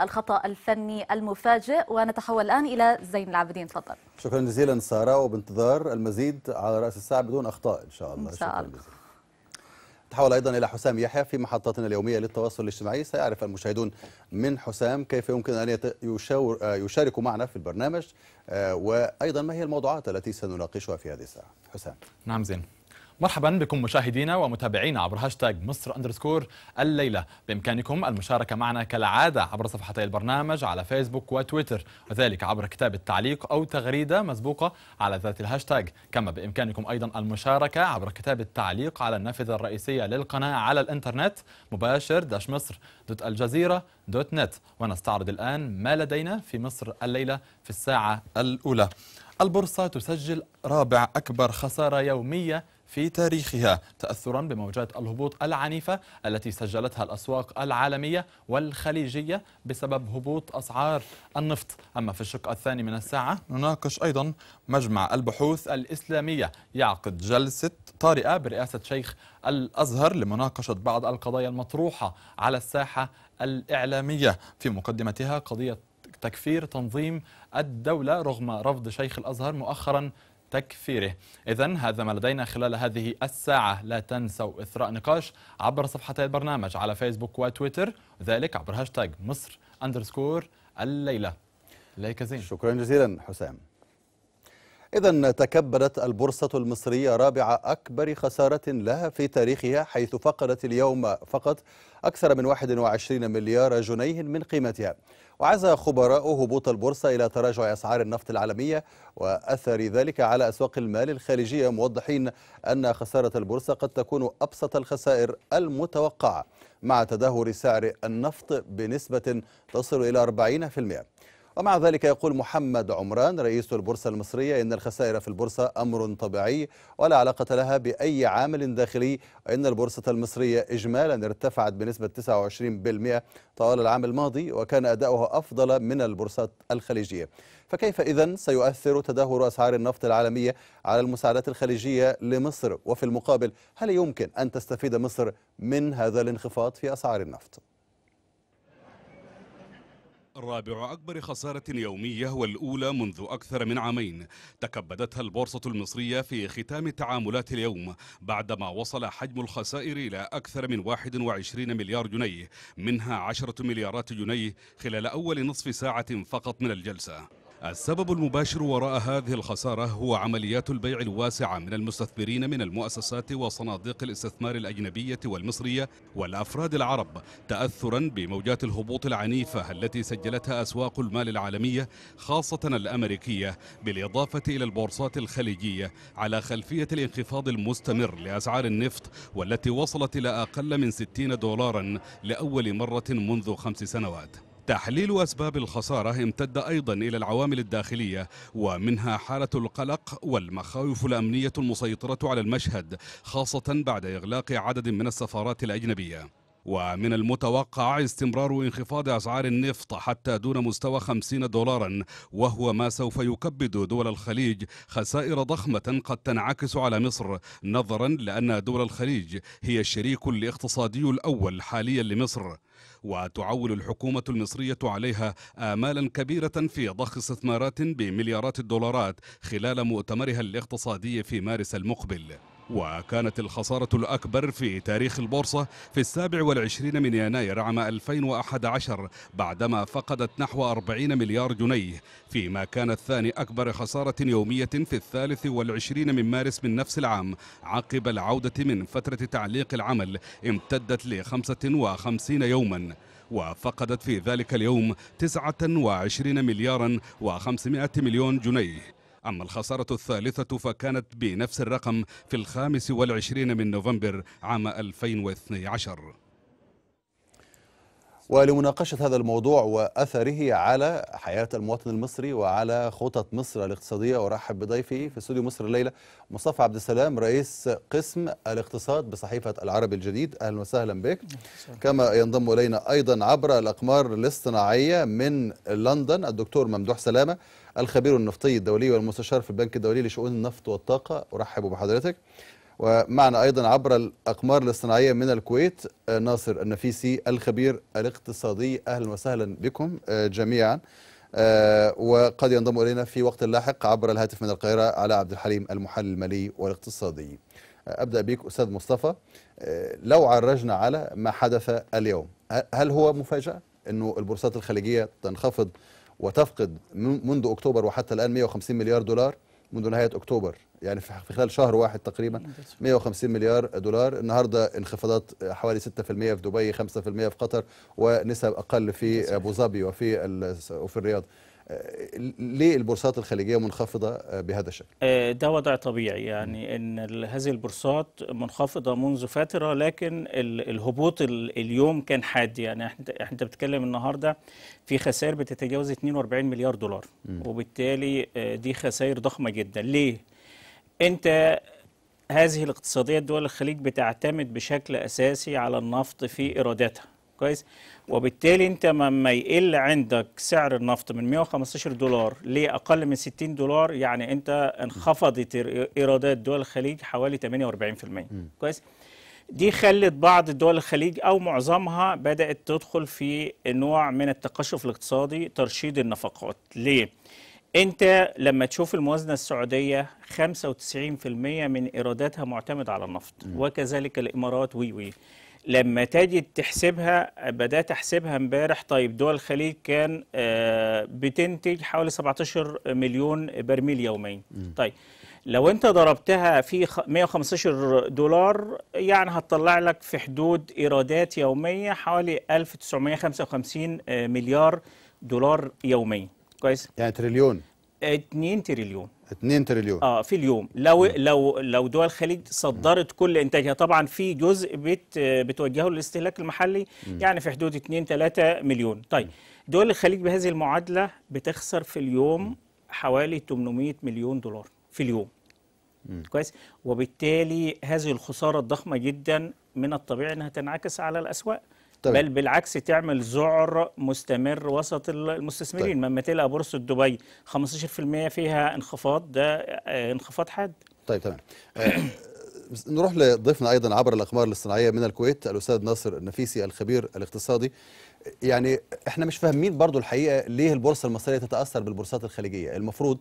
الخطأ الفني المفاجئ ونتحول الآن إلى زين العابدين تفضل شكرا جزيلا سارة وبانتظار المزيد على رأس الساعة بدون أخطاء إن شاء الله إن شاء الله تحول أيضا إلى حسام يحيى في محطاتنا اليومية للتواصل الاجتماعي سيعرف المشاهدون من حسام كيف يمكن أن آه، يشاركوا معنا في البرنامج آه، وأيضا ما هي الموضوعات التي سنناقشها في هذه الساعة حسام نعم زين مرحبا بكم مشاهدينا ومتابعينا عبر هاشتاج مصر اندرسكور الليلة بإمكانكم المشاركة معنا كالعادة عبر صفحتي البرنامج على فيسبوك وتويتر وذلك عبر كتاب التعليق أو تغريدة مسبوقة على ذات الهاشتاج كما بإمكانكم أيضا المشاركة عبر كتاب التعليق على النافذة الرئيسية للقناة على الإنترنت مباشر داش مصر دوت الجزيرة دوت نت ونستعرض الآن ما لدينا في مصر الليلة في الساعة الأولى البورصة تسجل رابع أكبر خسارة يومية في تاريخها تأثرا بموجات الهبوط العنيفة التي سجلتها الأسواق العالمية والخليجية بسبب هبوط أسعار النفط أما في الشق الثاني من الساعة نناقش أيضا مجمع البحوث الإسلامية يعقد جلسة طارئة برئاسة شيخ الأزهر لمناقشة بعض القضايا المطروحة على الساحة الإعلامية في مقدمتها قضية تكفير تنظيم الدولة رغم رفض شيخ الأزهر مؤخرا تكفيره إذا هذا ما لدينا خلال هذه الساعة لا تنسوا إثراء نقاش عبر صفحتي البرنامج على فيسبوك وتويتر ذلك عبر هاشتاج مصر أندرسكور الليلة ليك زين شكرا جزيلا حسام إذا تكبدت البورصة المصرية رابع أكبر خسارة لها في تاريخها حيث فقدت اليوم فقط أكثر من 21 مليار جنيه من قيمتها وعزى خبراء هبوط البورصة إلى تراجع أسعار النفط العالمية وأثر ذلك على أسواق المال الخارجية موضحين أن خسارة البورصة قد تكون أبسط الخسائر المتوقعة مع تدهور سعر النفط بنسبة تصل إلى 40% ومع ذلك يقول محمد عمران رئيس البورصة المصرية إن الخسائر في البورصة أمر طبيعي ولا علاقة لها بأي عامل داخلي إن البورصة المصرية إجمالا ارتفعت بنسبة 29% طوال العام الماضي وكان أداؤها أفضل من البورصات الخليجية فكيف إذا سيؤثر تدهور أسعار النفط العالمية على المساعدات الخليجية لمصر وفي المقابل هل يمكن أن تستفيد مصر من هذا الانخفاض في أسعار النفط؟ الرابع أكبر خسارة يومية والأولى منذ أكثر من عامين تكبدتها البورصة المصرية في ختام التعاملات اليوم بعدما وصل حجم الخسائر إلى أكثر من 21 مليار جنيه منها 10 مليارات جنيه خلال أول نصف ساعة فقط من الجلسة السبب المباشر وراء هذه الخسارة هو عمليات البيع الواسعة من المستثمرين من المؤسسات وصناديق الاستثمار الأجنبية والمصرية والأفراد العرب تأثرا بموجات الهبوط العنيفة التي سجلتها أسواق المال العالمية خاصة الأمريكية بالإضافة إلى البورصات الخليجية على خلفية الانخفاض المستمر لأسعار النفط والتي وصلت إلى أقل من 60 دولارا لأول مرة منذ خمس سنوات تحليل أسباب الخسارة امتد أيضا إلى العوامل الداخلية ومنها حالة القلق والمخاوف الأمنية المسيطرة على المشهد خاصة بعد إغلاق عدد من السفارات الأجنبية ومن المتوقع استمرار انخفاض أسعار النفط حتى دون مستوى 50 دولارا وهو ما سوف يكبد دول الخليج خسائر ضخمة قد تنعكس على مصر نظرا لأن دول الخليج هي الشريك الاقتصادي الأول حاليا لمصر وتعول الحكومة المصرية عليها آمالا كبيرة في ضخ استثمارات بمليارات الدولارات خلال مؤتمرها الاقتصادي في مارس المقبل وكانت الخسارة الأكبر في تاريخ البورصة في السابع والعشرين من يناير عام 2011 بعدما فقدت نحو 40 مليار جنيه فيما كانت ثاني أكبر خسارة يومية في الثالث والعشرين من مارس من نفس العام عقب العودة من فترة تعليق العمل امتدت ل 55 يوماً وفقدت في ذلك اليوم 29 مليارا و500 مليون جنيه أما الخسارة الثالثة فكانت بنفس الرقم في الخامس والعشرين من نوفمبر عام 2012 ولمناقشة هذا الموضوع وأثره على حياة المواطن المصري وعلى خطط مصر الاقتصادية أرحب بضيفي في استوديو مصر الليلة مصطفى عبد السلام رئيس قسم الاقتصاد بصحيفة العربي الجديد أهلا وسهلا بك كما ينضم إلينا أيضا عبر الأقمار الاصطناعية من لندن الدكتور ممدوح سلامة الخبير النفطي الدولي والمستشار في البنك الدولي لشؤون النفط والطاقة أرحب بحضرتك ومعنا أيضا عبر الأقمار الاصطناعية من الكويت آه، ناصر النفيسي الخبير الاقتصادي أهلا وسهلا بكم آه، جميعا آه، وقد ينضم إلينا في وقت لاحق عبر الهاتف من القاهرة على عبد الحليم المحلل المالي والاقتصادي أبدأ بك أستاذ مصطفى لو عرجنا على ما حدث اليوم هل هو مفاجأة أنه البورصات الخليجية تنخفض وتفقد منذ أكتوبر وحتى الآن 150 مليار دولار منذ نهاية أكتوبر يعني في خلال شهر واحد تقريبا 150 مليار دولار النهارده انخفاضات حوالي 6% في دبي 5% في قطر ونسب اقل في ابو ظبي وفي وفي الرياض آه، ليه البورصات الخليجيه منخفضه آه، بهذا الشكل؟ آه، ده وضع طبيعي يعني ان هذه البورصات منخفضه منذ فتره لكن الهبوط اليوم كان حاد يعني احنا بتتكلم النهارده في خسائر بتتجاوز 42 مليار دولار وبالتالي دي خسائر ضخمه جدا ليه؟ انت هذه الاقتصاديات دول الخليج بتعتمد بشكل اساسي على النفط في ايراداتها كويس وبالتالي انت لما يقل عندك سعر النفط من 115 دولار لاقل من 60 دولار يعني انت انخفضت ايرادات دول الخليج حوالي 48% م. كويس دي خلت بعض دول الخليج او معظمها بدات تدخل في نوع من التقشف الاقتصادي ترشيد النفقات ليه انت لما تشوف الموازنه السعوديه 95% من ايراداتها معتمد على النفط م. وكذلك الامارات وي وي لما تجد تحسبها بدات احسبها امبارح طيب دول الخليج كان آه، بتنتج حوالي 17 مليون برميل يوميا طيب لو انت ضربتها في 115 دولار يعني هتطلع لك في حدود ايرادات يوميه حوالي 1955 آه، مليار دولار يوميا كويس يعني تريليون 2 تريليون 2 تريليون اه في اليوم لو م. لو لو دول الخليج صدرت م. كل انتاجها طبعا في جزء بت آه، بتوجهه للاستهلاك المحلي م. يعني في حدود 2 3 مليون طيب دول الخليج بهذه المعادله بتخسر في اليوم حوالي 800 مليون دولار في اليوم م. كويس وبالتالي هذه الخساره الضخمه جدا من الطبيعي انها تنعكس على الاسواق طيب. بل بالعكس تعمل ذعر مستمر وسط المستثمرين طيب. لما تلقى بورصه دبي 15% فيها انخفاض ده انخفاض حاد طيب تمام آه، نروح لضيفنا ايضا عبر الاقمار الاصطناعيه من الكويت الاستاذ ناصر النفيسي الخبير الاقتصادي يعني احنا مش فاهمين برضو الحقيقه ليه البورصه المصريه تتاثر بالبورصات الخليجيه المفروض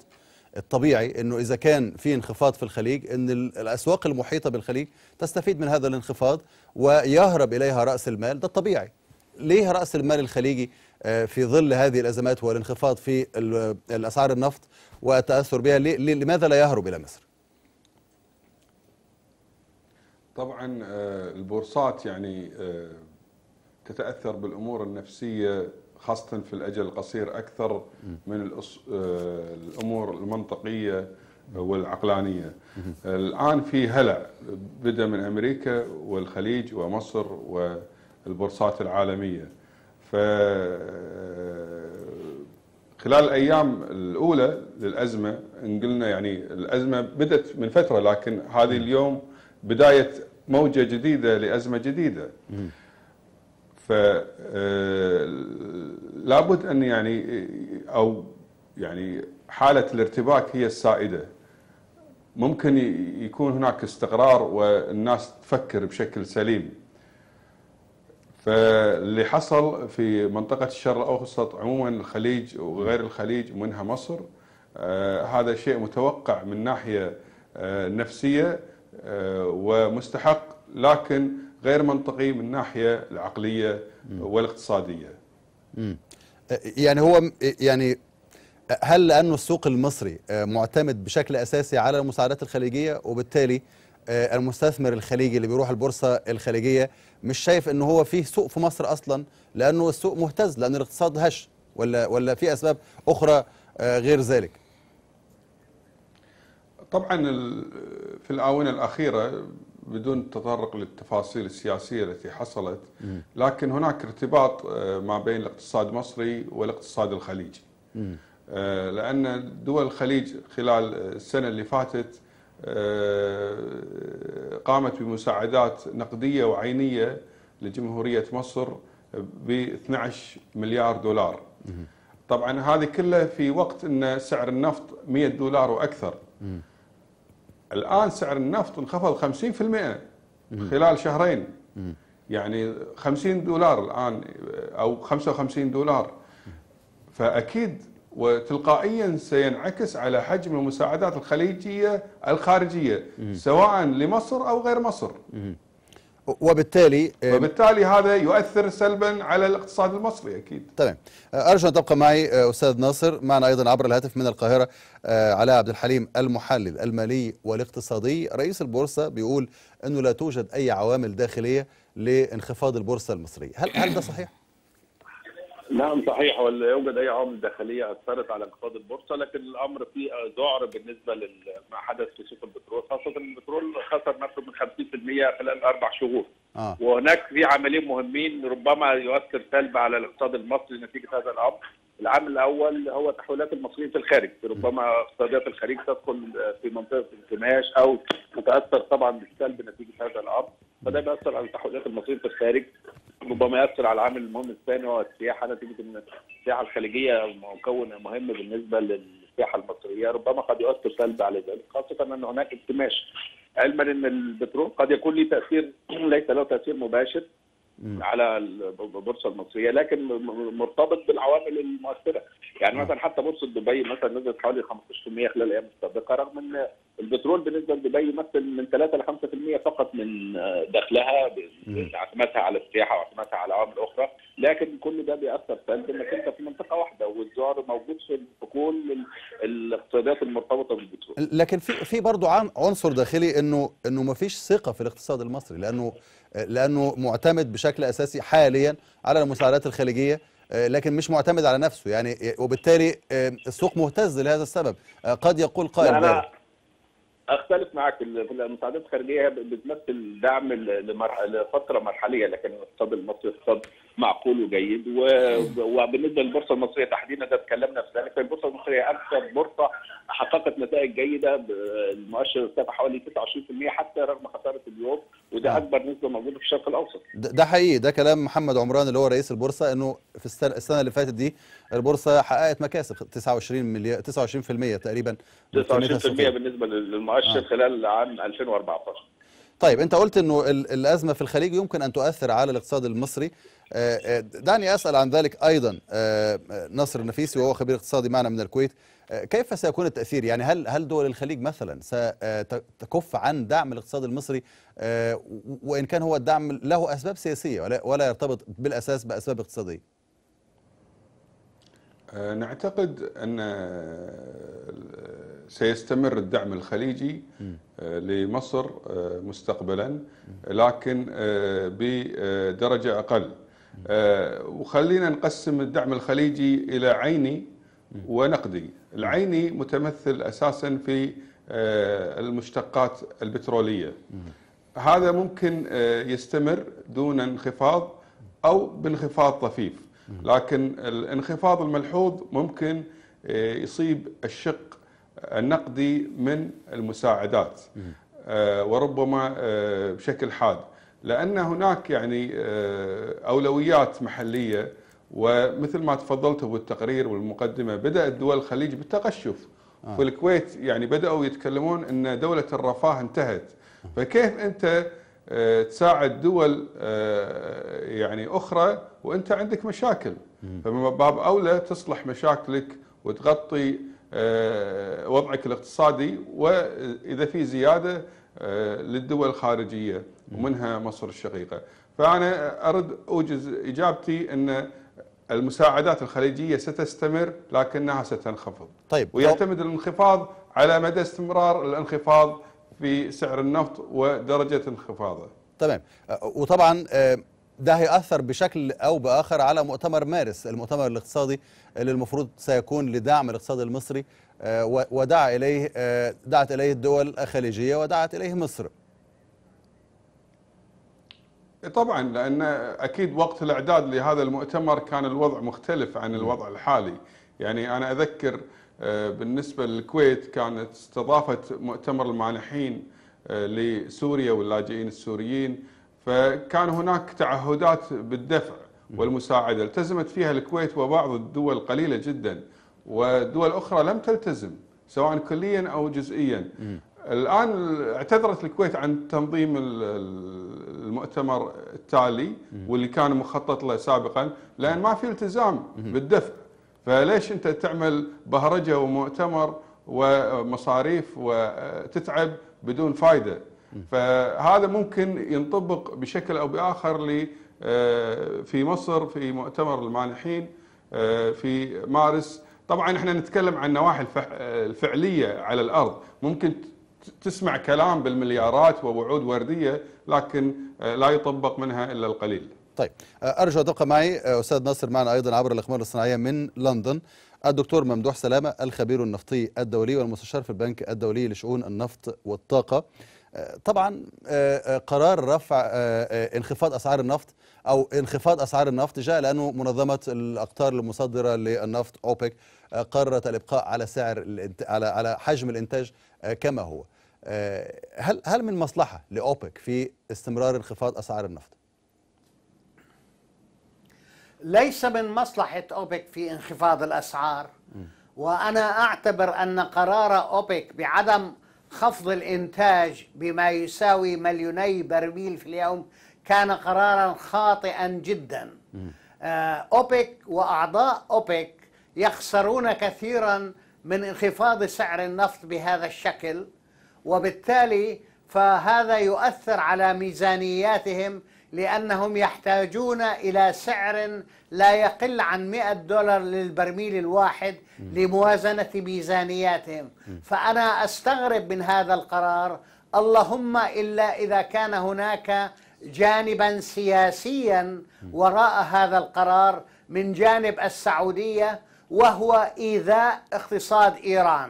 الطبيعي انه اذا كان في انخفاض في الخليج ان الاسواق المحيطه بالخليج تستفيد من هذا الانخفاض ويهرب اليها راس المال ده الطبيعي ليه راس المال الخليجي آه، في ظل هذه الازمات والانخفاض في الاسعار النفط والتاثر بها ليه لماذا لا يهرب الى مصر طبعا آه، البورصات يعني آه، تتاثر بالامور النفسيه خاصة في الأجل القصير أكثر من الأص... آه، الأمور المنطقية والعقلانية الآن في هلع بدأ من أمريكا والخليج ومصر والبورصات العالمية ف آه، خلال الأيام الأولى للأزمة قلنا يعني الأزمة بدأت من فترة لكن هذه اليوم بداية موجة جديدة لأزمة جديدة فلابد آه، ان يعني او يعني حاله الارتباك هي السائده ممكن يكون هناك استقرار والناس تفكر بشكل سليم فاللي حصل في منطقة الشرق الأوسط عموما الخليج وغير الخليج ومنها مصر آه هذا شيء متوقع من ناحية آه نفسية آه ومستحق لكن غير منطقي من الناحيه العقليه والاقتصاديه. يعني هو يعني هل لانه السوق المصري آه، معتمد بشكل اساسي على المساعدات الخليجيه وبالتالي آه، المستثمر الخليجي اللي بيروح البورصه الخليجيه مش شايف ان هو فيه سوق في مصر اصلا لانه السوق مهتز لان الاقتصاد هش ولا ولا في اسباب اخرى آه، غير ذلك طبعا في الاونه الاخيره بدون التطرق للتفاصيل السياسيه التي حصلت لكن هناك ارتباط آه، ما بين الاقتصاد المصري والاقتصاد الخليجي آه، لان دول الخليج خلال السنه اللي فاتت آه، قامت بمساعدات نقديه وعينيه لجمهوريه مصر ب 12 مليار دولار طبعا هذه كلها في وقت ان سعر النفط 100 دولار واكثر الآن سعر النفط انخفض 50% خلال شهرين يعني 50 دولار الآن أو 55 دولار فأكيد وتلقائيا سينعكس على حجم المساعدات الخليجية الخارجية سواء لمصر أو غير مصر وبالتالي آه، وبالتالي هذا يؤثر سلبا على الاقتصاد المصري اكيد تمام آه، ارجو ان تبقى معي آه، استاذ ناصر معنا ايضا عبر الهاتف من القاهره علاء عبد الحليم المحلل المالي والاقتصادي رئيس البورصه بيقول انه لا توجد اي عوامل داخليه لانخفاض البورصه المصريه هل هل ده صحيح نعم صحيح ولا يوجد اي عوامل داخليه اثرت على انخفاض البورصه لكن الامر فيه ذعر بالنسبه لما حدث في سوق البترول خاصه البترول خسر نفسه من 50% خلال اربع شهور آه. وهناك في عاملين مهمين ربما يؤثر سلبا على الاقتصاد المصري نتيجه هذا الامر العامل الاول هو تحويلات المصريين في الخارج ربما اقتصاديات الخليج تدخل في منطقه انكماش او تتاثر طبعا بالسلب نتيجه هذا الامر فده بيأثر على تحويلات المصريين في الخارج ربما يأثر على العامل المهم الثاني هو السياحه نتيجه ان السياحه الخليجيه مكون مهم بالنسبه للسياحه المصريه ربما قد يؤثر سلبا على ذلك خاصه ان هناك انكماش علما ان البترول قد يكون له تاثير ليس له تاثير مباشر على البورصه المصريه لكن مرتبط بالعوامل المؤثره يعني مثلا حتى بورصه دبي مثلا نزلت حوالي 15% خلال الايام السابقه رغم ان البترول بالنسبه لدبي يمثل من 3 ل 5% فقط من دخلها اعتمادها على السياحه واعتمادها على عوامل اخرى لكن كل ده بيأثر فانت انك انت في منطقه واحده والزوار موجود في كل الاقتصادات المرتبطه بالبترول لكن في في برضه عنصر داخلي انه انه ما فيش ثقه في الاقتصاد المصري لانه لانه معتمد بشكل اساسي حاليا على المساعدات الخليجيه آه، لكن مش معتمد على نفسه يعني آه، وبالتالي آه، السوق مهتز لهذا السبب قد يقول قائل أنا اختلف معك المساعدات الخارجيه بتمثل دعم لفتره مرحليه لكن الاقتصاد المصري اقتصاد معقول وجيد وبالنسبه للبورصه المصريه تحديدا ده اتكلمنا في ذلك البورصه المصريه اكثر بورصه حققت نتائج جيده المؤشر ارتفع حوالي 29% حتى رغم خساره اليوم وده آه. اكبر نسبه موجوده في الشرق الاوسط ده, ده حقيقي ده كلام محمد عمران اللي هو رئيس البورصه انه في السنه اللي فاتت دي البورصه حققت مكاسب 29 مليار 29% تقريبا 29% بالنسبه للمؤشر آه. خلال عام 2014 طيب انت قلت انه الازمه في الخليج يمكن ان تؤثر على الاقتصاد المصري آه، آه، دعني اسال عن ذلك ايضا آه، نصر النفيسي وهو خبير اقتصادي معنا من الكويت كيف سيكون التاثير يعني هل هل دول الخليج مثلا ستكف عن دعم الاقتصاد المصري وان كان هو الدعم له اسباب سياسيه ولا يرتبط بالاساس باسباب اقتصاديه آه، نعتقد أن آه، آه، سيستمر الدعم الخليجي لمصر مستقبلا لكن بدرجة أقل وخلينا نقسم الدعم الخليجي إلى عيني ونقدي العيني متمثل أساسا في المشتقات البترولية هذا ممكن يستمر دون انخفاض أو بانخفاض طفيف لكن الانخفاض الملحوظ ممكن آه، يصيب الشق النقدي من المساعدات آه، وربما آه، بشكل حاد لان هناك يعني اولويات محليه ومثل ما تفضلت بالتقرير والمقدمه بدات دول الخليج بالتقشف والكويت يعني بداوا يتكلمون ان دوله الرفاه انتهت فكيف انت آه، تساعد دول آه، يعني اخرى وانت عندك مشاكل فمن باب اولى تصلح مشاكلك وتغطي آه، وضعك الاقتصادي واذا في زياده للدول الخارجيه ومنها مصر الشقيقه فانا ارد اوجز اجابتي ان المساعدات الخليجيه ستستمر لكنها ستنخفض طيب ويعتمد الانخفاض على مدى استمرار الانخفاض في سعر النفط ودرجة انخفاضه تمام أه، وطبعا أه، ده هيأثر بشكل أو بآخر على مؤتمر مارس المؤتمر الاقتصادي اللي المفروض سيكون لدعم الاقتصاد المصري أه، ودعا إليه دعت إليه الدول الخليجية ودعت إليه مصر إيه، طبعا لأن أكيد وقت الإعداد لهذا المؤتمر كان الوضع مختلف عن الوضع الحالي يعني أنا أذكر آه، بالنسبة للكويت كانت استضافت مؤتمر المانحين آه، لسوريا واللاجئين السوريين فكان هناك تعهدات بالدفع والمساعدة التزمت فيها الكويت وبعض الدول قليلة جدا ودول أخرى لم تلتزم سواء كليا أو جزئيا الآن اعتذرت الكويت عن تنظيم المؤتمر التالي واللي كان مخطط له سابقا لأن ما في التزام بالدفع فليش انت تعمل بهرجه ومؤتمر ومصاريف وتتعب بدون فائده فهذا ممكن ينطبق بشكل او باخر آه، في مصر في مؤتمر المانحين آه، في مارس طبعا احنا نتكلم عن النواحي الفعليه على الارض ممكن تسمع كلام بالمليارات ووعود ورديه لكن آه، لا يطبق منها الا القليل طيب آه، ارجو تبقى معي آه، استاذ ناصر معنا ايضا عبر الاقمار الصناعيه من لندن الدكتور ممدوح سلامه الخبير النفطي الدولي والمستشار في البنك الدولي لشؤون النفط والطاقه آه، طبعا قرار رفع انخفاض اسعار النفط او انخفاض اسعار النفط جاء لانه منظمه الاقطار المصدره للنفط اوبك قررت الابقاء على سعر على على حجم الانتاج كما هو هل هل من مصلحه لاوبك في استمرار انخفاض اسعار النفط ليس من مصلحة أوبك في انخفاض الأسعار وأنا أعتبر أن قرار أوبك بعدم خفض الإنتاج بما يساوي مليوني برميل في اليوم كان قرارا خاطئا جدا آه، أوبك وأعضاء أوبك يخسرون كثيرا من انخفاض سعر النفط بهذا الشكل وبالتالي فهذا يؤثر على ميزانياتهم لأنهم يحتاجون إلى سعر لا يقل عن 100 دولار للبرميل الواحد لموازنة ميزانياتهم فأنا أستغرب من هذا القرار اللهم إلا إذا كان هناك جانبا سياسيا وراء هذا القرار من جانب السعودية وهو إيذاء اقتصاد إيران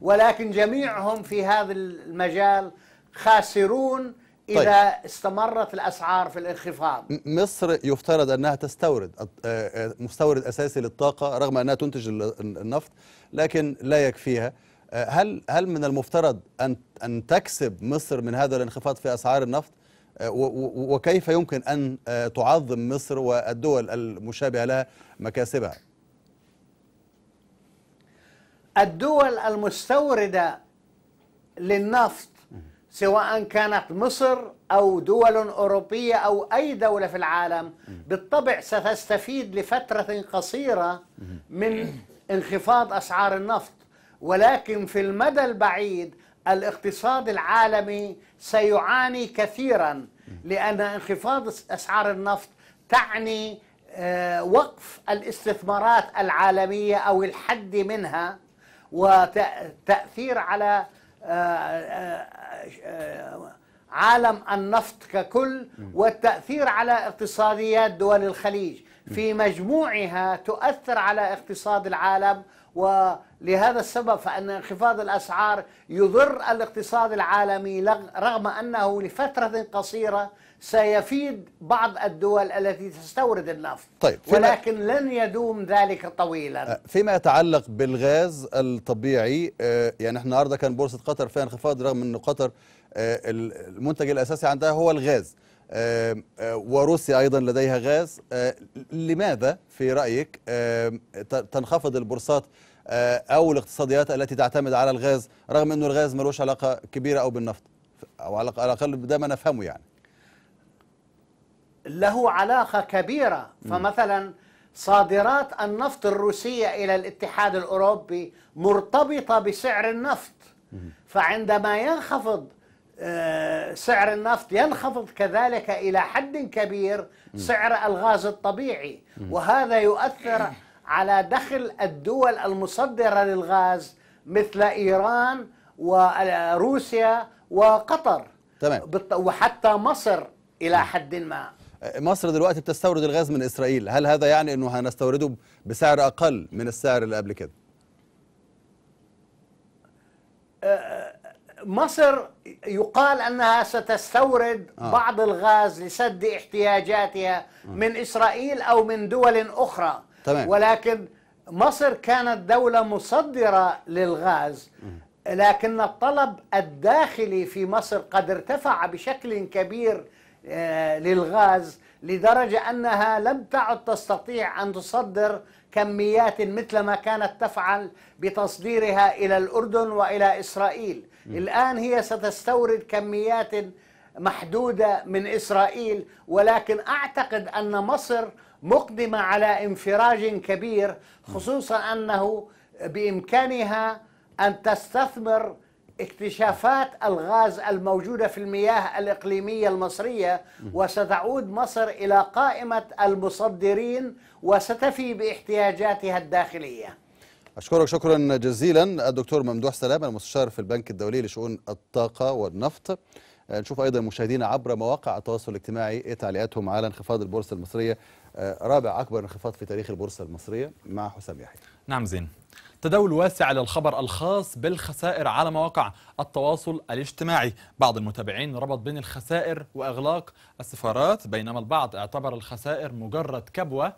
ولكن جميعهم في هذا المجال خاسرون طيب. إذا استمرت الأسعار في الانخفاض مصر يفترض أنها تستورد آه، آه، مستورد أساسي للطاقة رغم أنها تنتج النفط لكن لا يكفيها آه، هل هل من المفترض أن أن تكسب مصر من هذا الانخفاض في أسعار النفط وكيف يمكن أن تعظم مصر والدول المشابهة لها مكاسبها الدول المستوردة للنفط سواء كانت مصر أو دول أوروبية أو أي دولة في العالم بالطبع ستستفيد لفترة قصيرة من انخفاض أسعار النفط ولكن في المدى البعيد الاقتصاد العالمي سيعاني كثيرا لأن انخفاض أسعار النفط تعني آه، وقف الاستثمارات العالمية أو الحد منها وتأثير على عالم النفط ككل والتأثير على اقتصاديات دول الخليج في مجموعها تؤثر على اقتصاد العالم ولهذا السبب فأن انخفاض الأسعار يضر الاقتصاد العالمي رغم أنه لفترة قصيرة سيفيد بعض الدول التي تستورد النفط طيب ولكن لن يدوم ذلك طويلا آه، فيما يتعلق بالغاز الطبيعي آه، يعني احنا النهارده كان بورصه قطر فيها انخفاض رغم ان قطر آه، المنتج الاساسي عندها هو الغاز وروسيا ايضا لديها غاز لماذا في رايك تنخفض البورصات او الاقتصاديات التي تعتمد على الغاز رغم انه الغاز ملوش علاقه كبيره او بالنفط او على الاقل ده ما نفهمه يعني له علاقة كبيرة فمثلا صادرات النفط الروسية إلى الاتحاد الأوروبي مرتبطة بسعر النفط فعندما ينخفض آه، سعر النفط ينخفض كذلك إلى حد كبير سعر الغاز الطبيعي وهذا يؤثر على دخل الدول المصدرة للغاز مثل إيران وروسيا وقطر تمام. وحتى مصر إلى حد ما مصر دلوقتي بتستورد الغاز من اسرائيل هل هذا يعني انه هنستورده بسعر اقل من السعر اللي قبل كده أه، مصر يقال انها ستستورد آه. بعض الغاز لسد احتياجاتها آه. من اسرائيل او من دول اخرى تمام. ولكن مصر كانت دوله مصدره للغاز آه. لكن الطلب الداخلي في مصر قد ارتفع بشكل كبير آه، للغاز لدرجة أنها لم تعد تستطيع أن تصدر كميات مثل ما كانت تفعل بتصديرها إلى الأردن وإلى إسرائيل م. الآن هي ستستورد كميات محدودة من إسرائيل ولكن أعتقد أن مصر مقدمة على انفراج كبير خصوصا أنه بإمكانها أن تستثمر اكتشافات الغاز الموجودة في المياه الإقليمية المصرية وستعود مصر إلى قائمة المصدرين وستفي باحتياجاتها الداخلية أشكرك شكرا جزيلا الدكتور ممدوح سلام المستشار في البنك الدولي لشؤون الطاقة والنفط نشوف أيضا مشاهدينا عبر مواقع التواصل الاجتماعي إيه تعليقاتهم على انخفاض البورصة المصرية آه، رابع أكبر انخفاض في تاريخ البورصة المصرية مع حسام يحيى نعم زين تداول واسع للخبر الخاص بالخسائر على مواقع التواصل الاجتماعي بعض المتابعين ربط بين الخسائر وإغلاق السفارات بينما البعض اعتبر الخسائر مجرد كبوة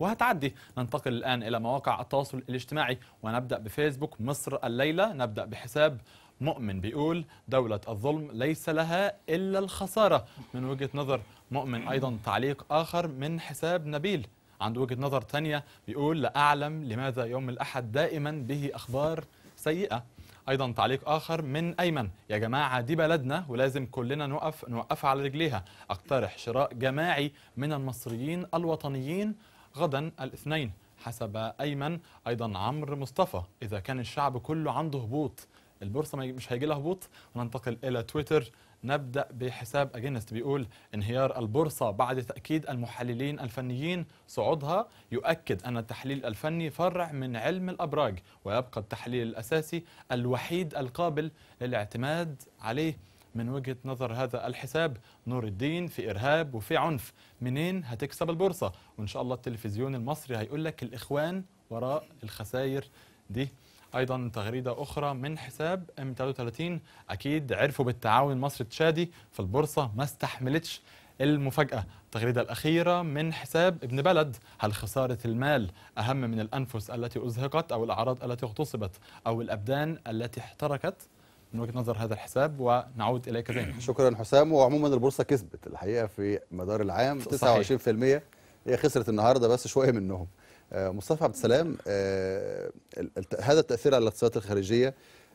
وهتعدي ننتقل الآن إلى مواقع التواصل الاجتماعي ونبدأ بفيسبوك مصر الليلة نبدأ بحساب مؤمن بيقول دولة الظلم ليس لها إلا الخسارة من وجهة نظر مؤمن أيضا تعليق آخر من حساب نبيل عنده وجهه نظر ثانيه بيقول لا اعلم لماذا يوم الاحد دائما به اخبار سيئه ايضا تعليق اخر من ايمن يا جماعه دي بلدنا ولازم كلنا نوقف نوقف على رجليها اقترح شراء جماعي من المصريين الوطنيين غدا الاثنين حسب ايمن ايضا عمرو مصطفى اذا كان الشعب كله عنده هبوط البورصه مش هيجي لها هبوط وننتقل الى تويتر نبدأ بحساب أجينست بيقول انهيار البورصة بعد تأكيد المحللين الفنيين صعودها يؤكد أن التحليل الفني فرع من علم الأبراج ويبقى التحليل الأساسي الوحيد القابل للاعتماد عليه من وجهة نظر هذا الحساب نور الدين في إرهاب وفي عنف منين هتكسب البورصة وإن شاء الله التلفزيون المصري هيقول لك الإخوان وراء الخسائر دي ايضا تغريده اخرى من حساب ام 33 اكيد عرفوا بالتعاون المصري التشادي في البورصه ما استحملتش المفاجأة التغريدة الأخيرة من حساب ابن بلد هل خسارة المال أهم من الأنفس التي أزهقت أو الأعراض التي اغتصبت أو الأبدان التي احترقت من وجهه نظر هذا الحساب ونعود اليك زين شكرا حسام وعموما البورصه كسبت الحقيقه في مدار العام صحيح. 29% هي خسرت النهارده بس شويه منهم آه، مصطفى عبد السلام آه، هذا التاثير على الاقتصادات الخارجيه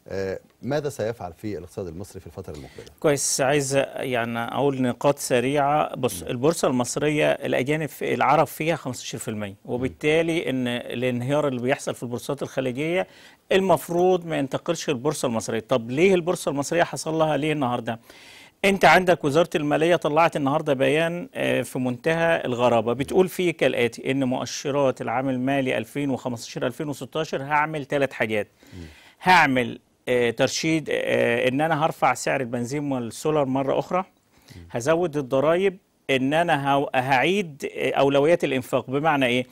آه، ماذا سيفعل في الاقتصاد المصري في الفترة المقبلة؟ كويس عايز يعني أقول نقاط سريعة بص البورصة المصرية الأجانب العرب فيها 15% وبالتالي إن الانهيار اللي بيحصل في البورصات الخليجية المفروض ما ينتقلش البورصة المصرية طب ليه البورصة المصرية حصل لها ليه النهاردة؟ انت عندك وزاره الماليه طلعت النهارده بيان آه، في منتهى الغرابه بتقول فيه كالاتي ان مؤشرات العام المالي 2015 2016 هعمل ثلاث حاجات هعمل آه، ترشيد آه، ان انا هرفع سعر البنزين والسولار مره اخرى هزود الضرايب ان انا هعيد اولويات الانفاق بمعنى ايه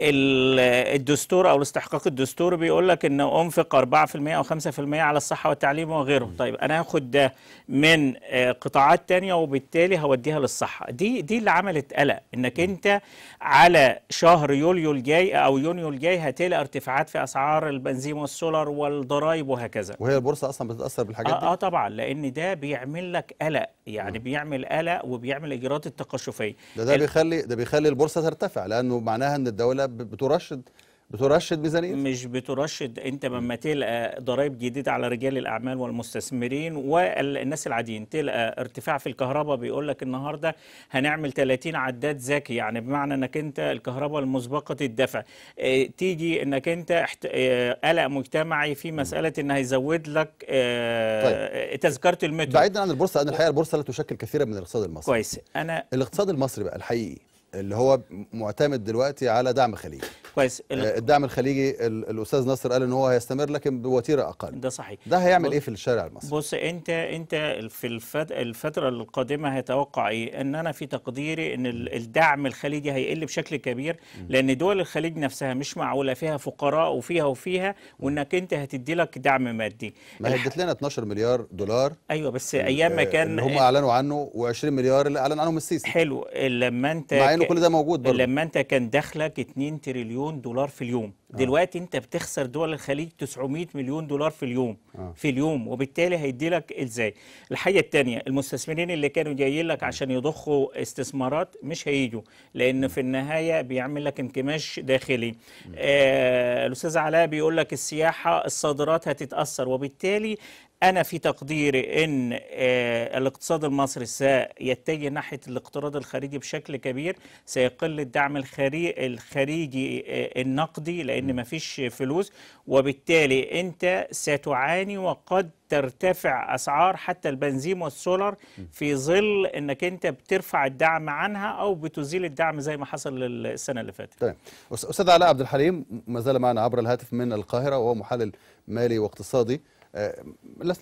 الدستور او الاستحقاق الدستور بيقول لك ان انفق 4% او 5% على الصحه والتعليم وغيره طيب انا هاخد ده من آه، قطاعات تانية وبالتالي هوديها للصحه دي دي اللي عملت قلق انك انت على شهر يوليو الجاي او يونيو الجاي هتلاقي ارتفاعات في اسعار البنزين والسولر والضرايب وهكذا وهي البورصه اصلا بتتاثر بالحاجات آه، دي اه طبعا لان ده بيعمل لك قلق يعني م. بيعمل قلق وبيعمل اجراءات التقشفيه ده ده بيخلي ده بيخلي البورصه ترتفع لانه معناها ان الدوله بترشد بترشد ميزانيه مش بترشد انت لما تلقى ضرائب جديده على رجال الاعمال والمستثمرين والناس العاديين تلقى ارتفاع في الكهرباء بيقول لك النهارده هنعمل 30 عداد ذكي يعني بمعنى انك انت الكهرباء المسبقه الدفع اه تيجي انك انت احت... اه قلق مجتمعي في مساله ان هيزود لك اه طيب. تذكره المترو بعيدا عن البورصه لان الحقيقه البورصه لا تشكل كثيرا من الاقتصاد المصري كويس انا الاقتصاد المصري بقى الحقيقي اللي هو معتمد دلوقتي على دعم خليجي كويس آه، الدعم الخليجي الاستاذ ناصر قال ان هو هيستمر لكن بوتيره اقل ده صحيح ده هيعمل ايه في الشارع المصري بص انت انت في الفتره القادمه هيتوقع ايه ان انا في تقديري ان الدعم الخليجي هيقل بشكل كبير لان دول الخليج نفسها مش معقوله فيها فقراء وفيها وفيها وانك انت هتدي لك دعم مادي ما الح... ادت لنا 12 مليار دولار ايوه بس ايام ما كان هم اعلنوا عنه و20 مليار اللي اعلن عنهم السيسي حلو لما انت انه كل ده موجود برضه لما انت كان دخلك 2 تريليون دولار في اليوم آه. دلوقتي انت بتخسر دول الخليج 900 مليون دولار في اليوم آه. في اليوم وبالتالي هيدي لك ازاي الحاجه الثانيه المستثمرين اللي كانوا جايين لك عشان يضخوا استثمارات مش هيجوا لان في النهايه بيعمل لك انكماش داخلي آه الاستاذ علاء بيقول لك السياحه الصادرات هتتاثر وبالتالي أنا في تقديري أن آه، الاقتصاد المصري سيتجه ناحية الاقتراض الخارجي بشكل كبير سيقل الدعم الخارجي آه، النقدي لأن مفيش فلوس وبالتالي أنت ستعاني وقد ترتفع اسعار حتى البنزين والسولر في ظل انك انت بترفع الدعم عنها او بتزيل الدعم زي ما حصل السنه اللي فاتت. طيب. استاذ علاء عبد الحليم ما زال معنا عبر الهاتف من القاهره وهو محلل مالي واقتصادي آه،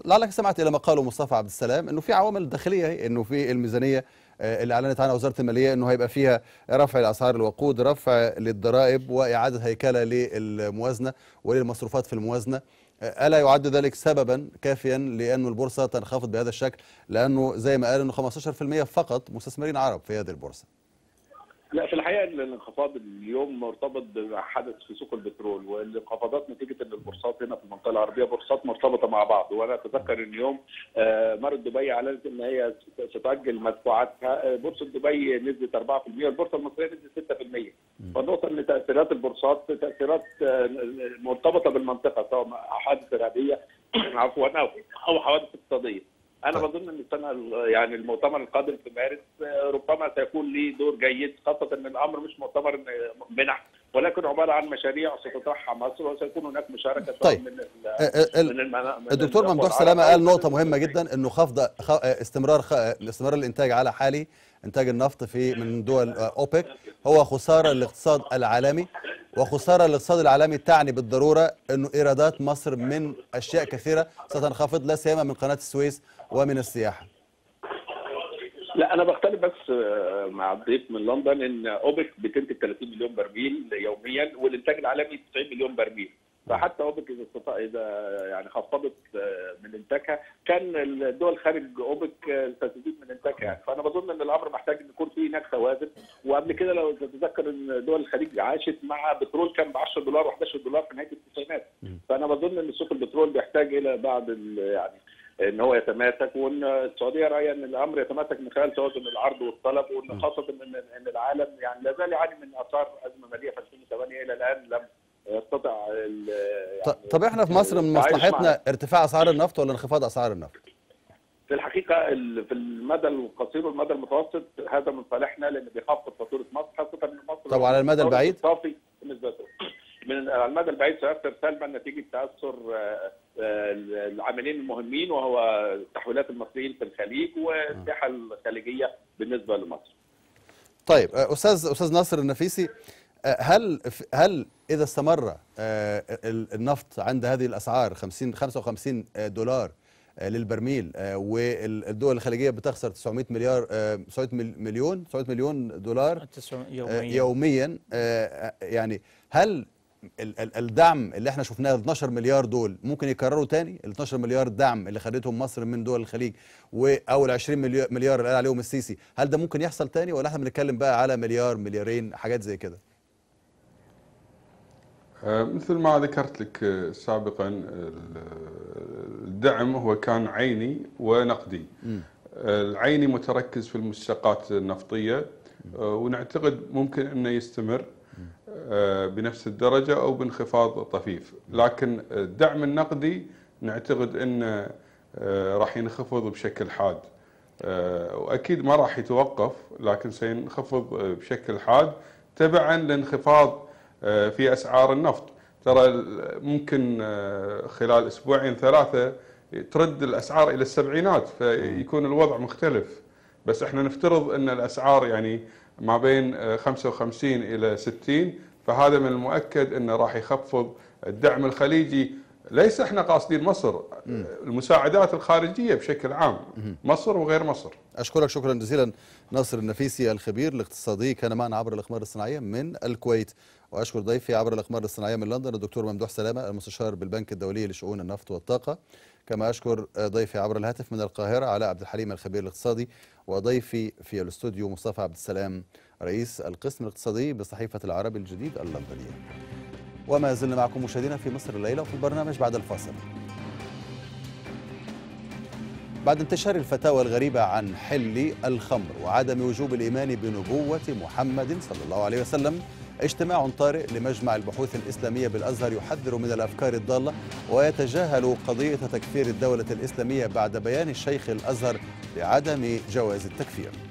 لعلك سمعت الى ما قاله مصطفى عبد السلام انه في عوامل داخليه انه في الميزانيه آه، اللي اعلنت عنها وزاره الماليه انه هيبقى فيها رفع لاسعار الوقود، رفع للضرائب واعاده هيكله للموازنه وللمصروفات في الموازنه. آه، الا يعد ذلك سببا كافيا لانه البورصه تنخفض بهذا الشكل لانه زي ما قال انه 15% فقط مستثمرين عرب في هذه البورصه. لا في الحقيقه الانخفاض اليوم مرتبط بحدث في سوق البترول والانخفاضات نتيجه ان البورصات هنا في المنطقه العربيه بورصات مرتبطه مع بعض وانا اتذكر ان يوم آه، مارت دبي اعلنت ان هي ستؤجل مدفوعاتها آه، بورصه دبي نزلت 4% البورصه المصريه نزلت 6% فالنقطه ان تاثيرات البورصات تاثيرات آه، مرتبطه بالمنطقه سواء حوادث ارهابيه عفوا او حوادث اقتصاديه انا طيب. بظن ان السنه يعني المؤتمر القادم في مارس آه، ربما سيكون ليه دور جيد خاصه ان الامر مش مؤتمر منح ولكن عباره عن مشاريع ستطرحها مصر وسيكون هناك مشاركه طيب. من أه، أه، من, من الدكتور ممدوح سلامه قال نقطه مهمه جدا انه خفض استمرار استمرار الانتاج على حالي انتاج النفط في من دول أه، اوبك هو خساره للاقتصاد العالمي وخساره للاقتصاد العالمي تعني بالضروره انه ايرادات مصر من اشياء كثيره ستنخفض لا سيما من قناه السويس ومن السياحه لا انا بختلف بس آه، مع الضيف من لندن ان اوبك بتنتج 30 مليون برميل يوميا والانتاج العالمي 90 مليون برميل فحتى اوبك اذا استطاع اذا يعني خفضت آه، من انتاجها كان الدول خارج اوبك آه، ستزيد من انتاجها فانا بظن ان الامر محتاج ان يكون في هناك توازن وقبل كده لو تتذكر ان دول الخليج عاشت مع بترول كان ب 10 دولار و11 دولار في نهايه التسعينات فانا بظن ان سوق البترول بيحتاج الى بعض يعني ان هو يتماسك وان السعوديه رايه ان الامر يتماسك من خلال توازن العرض والطلب وان خاصه ان العالم يعني لا زال يعاني من اثار ازمه ماليه في 2008 الى الان لم يستطع يعني طب احنا في مصر من مصلحتنا ارتفاع اسعار النفط ولا انخفاض اسعار النفط؟ في الحقيقه في المدى القصير والمدى المتوسط هذا من صالحنا لان بيخفض فاتوره مصر خاصه ان مصر طب على المدى البعيد؟ صافي على المدى البعيد سيؤثر سلبا نتيجه تاثر آه، آه، العاملين المهمين وهو تحويلات المصريين في الخليج والساحه الخليجيه بالنسبه لمصر. طيب آه، استاذ استاذ ناصر النفيسي هل هل اذا استمر النفط عند هذه الاسعار 50 55 دولار للبرميل والدول الخليجيه بتخسر 900 مليار 900 مليون 900 مليون دولار يوميا يوميا يعني هل الدعم اللي احنا شفناه 12 مليار دول ممكن يكرروا تاني ال 12 مليار دعم اللي خدتهم مصر من دول الخليج او ال 20 مليار اللي قال عليهم السيسي هل ده ممكن يحصل تاني ولا احنا بنتكلم بقى على مليار مليارين حاجات زي كده آه، مثل ما ذكرت لك آه، سابقا الدعم هو كان عيني ونقدي آه، العيني متركز في المشتقات النفطيه ونعتقد ممكن انه يستمر آه، بنفس الدرجة أو بانخفاض طفيف لكن الدعم النقدي نعتقد أنه آه، راح ينخفض بشكل حاد آه، وأكيد ما راح يتوقف لكن سينخفض بشكل حاد تبعا لانخفاض في أسعار النفط ترى ممكن خلال أسبوعين ثلاثة ترد الأسعار إلى السبعينات فيكون الوضع مختلف بس احنا نفترض أن الأسعار يعني ما بين 55 الى 60 فهذا من المؤكد انه راح يخفض الدعم الخليجي ليس احنا قاصدين مصر المساعدات الخارجيه بشكل عام مصر وغير مصر اشكرك شكرا جزيلا ناصر النفيسي الخبير الاقتصادي كان معنا عبر الاقمار الصناعيه من الكويت واشكر ضيفي عبر الاقمار الصناعيه من لندن الدكتور ممدوح سلامه المستشار بالبنك الدولي لشؤون النفط والطاقه كما اشكر ضيفي عبر الهاتف من القاهره علاء عبد الحليم الخبير الاقتصادي وضيفي في الاستوديو مصطفى عبد السلام رئيس القسم الاقتصادي بصحيفة العربي الجديد اللندنية وما زلنا معكم مشاهدينا في مصر الليلة وفي البرنامج بعد الفاصل بعد انتشار الفتاوى الغريبة عن حل الخمر وعدم وجوب الإيمان بنبوة محمد صلى الله عليه وسلم اجتماع طارئ لمجمع البحوث الإسلامية بالأزهر يحذر من الأفكار الضالة ويتجاهل قضية تكفير الدولة الإسلامية بعد بيان الشيخ الأزهر بعدم جواز التكفير